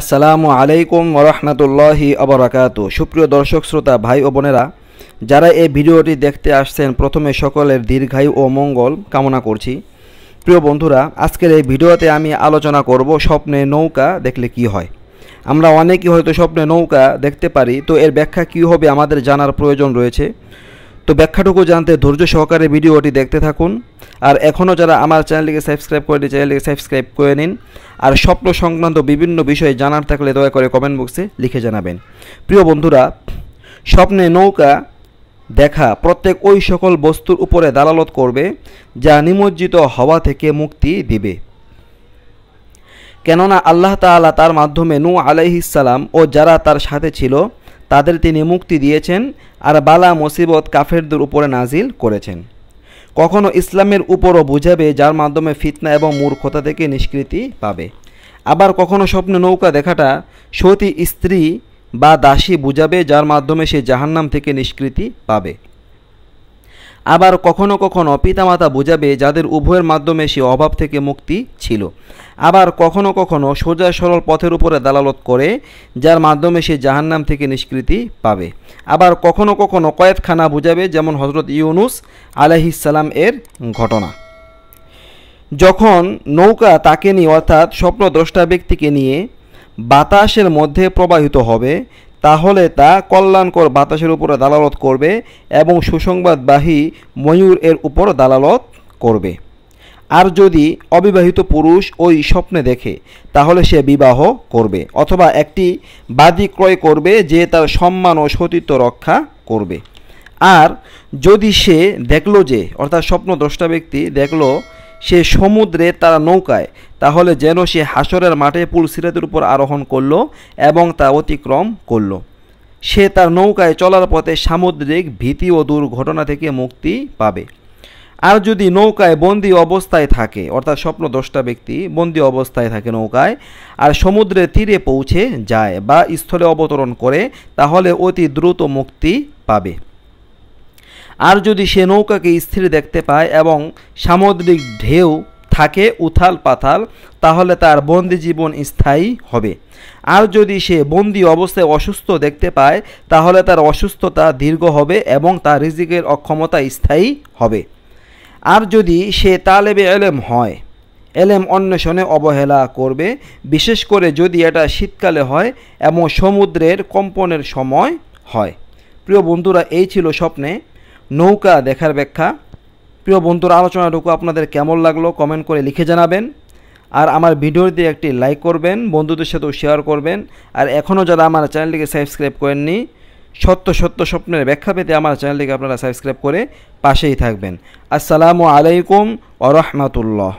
আসসালামু আলাইকুম ওরহমতুল্লাহি আবরাকাত সুপ্রিয় দর্শক শ্রোতা ভাই ও বোনেরা যারা এই ভিডিওটি দেখতে আসছেন প্রথমে সকলের দীর্ঘায়ু ও মঙ্গল কামনা করছি প্রিয় বন্ধুরা আজকের এই ভিডিওতে আমি আলোচনা করব স্বপ্নে নৌকা দেখলে কি হয় আমরা অনেকেই হয়তো স্বপ্নে নৌকা দেখতে পারি তো এর ব্যাখ্যা কি হবে আমাদের জানার প্রয়োজন রয়েছে তো ব্যাখ্যাটুকু জানতে ধৈর্য সহকারে ভিডিওটি দেখতে থাকুন আর এখনও যারা আমার চ্যানেলকে সাবস্ক্রাইব করেনি চ্যানেলকে সাবস্ক্রাইব করে নিন আর স্বপ্ন সংক্রান্ত বিভিন্ন বিষয়ে জানার থাকলে দয়া করে কমেন্ট বক্সে লিখে জানাবেন প্রিয় বন্ধুরা স্বপ্নে নৌকা দেখা প্রত্যেক ওই সকল বস্তুর উপরে দালালত করবে যা নিমজ্জিত হওয়া থেকে মুক্তি দিবে কেননা আল্লাহ তালা তার মাধ্যমে নু আলাইহিসাল্লাম ও যারা তার সাথে ছিল তাদের তিনি মুক্তি দিয়েছেন আর বালা মুসিবত কাফেরদের উপরে নাজিল করেছেন কখনো ইসলামের উপরও বুঝাবে যার মাধ্যমে ফিতনা এবং মূর্খতা থেকে নিষ্কৃতি পাবে আবার কখনো স্বপ্নে নৌকা দেখাটা সতী স্ত্রী বা দাসী বুঝাবে যার মাধ্যমে সে জাহান্নাম থেকে নিষ্কৃতি পাবে আবার কখনো কখনো পিতামাতা বোঝাবে যাদের উভয়ের মাধ্যমে সে অভাব থেকে মুক্তি ছিল আবার কখনো কখনো সোজা সরল পথের উপরে দালালত করে যার মাধ্যমে সে জাহান্নাম থেকে নিষ্কৃতি পাবে আবার কখনো কখনো কয়েদখানা বোঝাবে যেমন হজরত ইউনুস আলাহিসাল্লাম এর ঘটনা যখন নৌকা তাকে নিয়ে অর্থাৎ স্বপ্নদ্রষ্টা ব্যক্তিকে নিয়ে বাতাসের মধ্যে প্রবাহিত হবে তাহলে তা কল্যাণকর বাতাসের উপরে দালালত করবে এবং সুসংবাদবাহী ময়ূর এর উপর দালালত করবে আর যদি অবিবাহিত পুরুষ ওই স্বপ্নে দেখে তাহলে সে বিবাহ করবে অথবা একটি বাদী ক্রয় করবে যে তার সম্মান ও সতীত্ব রক্ষা করবে আর যদি সে দেখলো যে অর্থাৎ স্বপ্ন দ্রষ্টা ব্যক্তি দেখলো সে সমুদ্রে তারা নৌকায় তাহলে যেন সে হাসরের মাঠে পুল সিরাতের উপর আরোহণ করল এবং তা অতিক্রম করল সে তার নৌকায় চলার পথে সামুদ্রিক ভীতি ও দুর্ঘটনা থেকে মুক্তি পাবে আর যদি নৌকায় বন্দি অবস্থায় থাকে অর্থাৎ স্বপ্ন দশটা ব্যক্তি বন্দি অবস্থায় থাকে নৌকায় আর সমুদ্রের তীরে পৌঁছে যায় বা স্থলে অবতরণ করে তাহলে অতি দ্রুত মুক্তি পাবে আর যদি সে নৌকাকে স্থির দেখতে পায় এবং সামুদ্রিক ঢেউ থাকে উথাল পাথাল তাহলে তার বন্দি জীবন স্থায়ী হবে আর যদি সে বন্দি অবস্থায় অসুস্থ দেখতে পায় তাহলে তার অসুস্থতা দীর্ঘ হবে এবং তার রিজিকের অক্ষমতা স্থায়ী হবে আর যদি সে তালেবে এলেম হয় এলেম অন্বেষণে অবহেলা করবে বিশেষ করে যদি এটা শীতকালে হয় এবং সমুদ্রের কম্পনের সময় হয় প্রিয় বন্ধুরা এই ছিল স্বপ্নে নৌকা দেখার ব্যাখ্যা প্রিয় বন্ধুর আলোচনাটুকু আপনাদের কেমন লাগলো কমেন্ট করে লিখে জানাবেন আর আমার দিয়ে একটি লাইক করবেন বন্ধুদের সাথেও শেয়ার করবেন আর এখনও যারা আমার চ্যানেলটিকে সাবস্ক্রাইব করেননি সত্য সত্য স্বপ্নের ব্যাখ্যা পেতে আমার চ্যানেলটিকে আপনারা সাবস্ক্রাইব করে পাশেই থাকবেন আসসালামু আলাইকুম আ রহমতুল্লাহ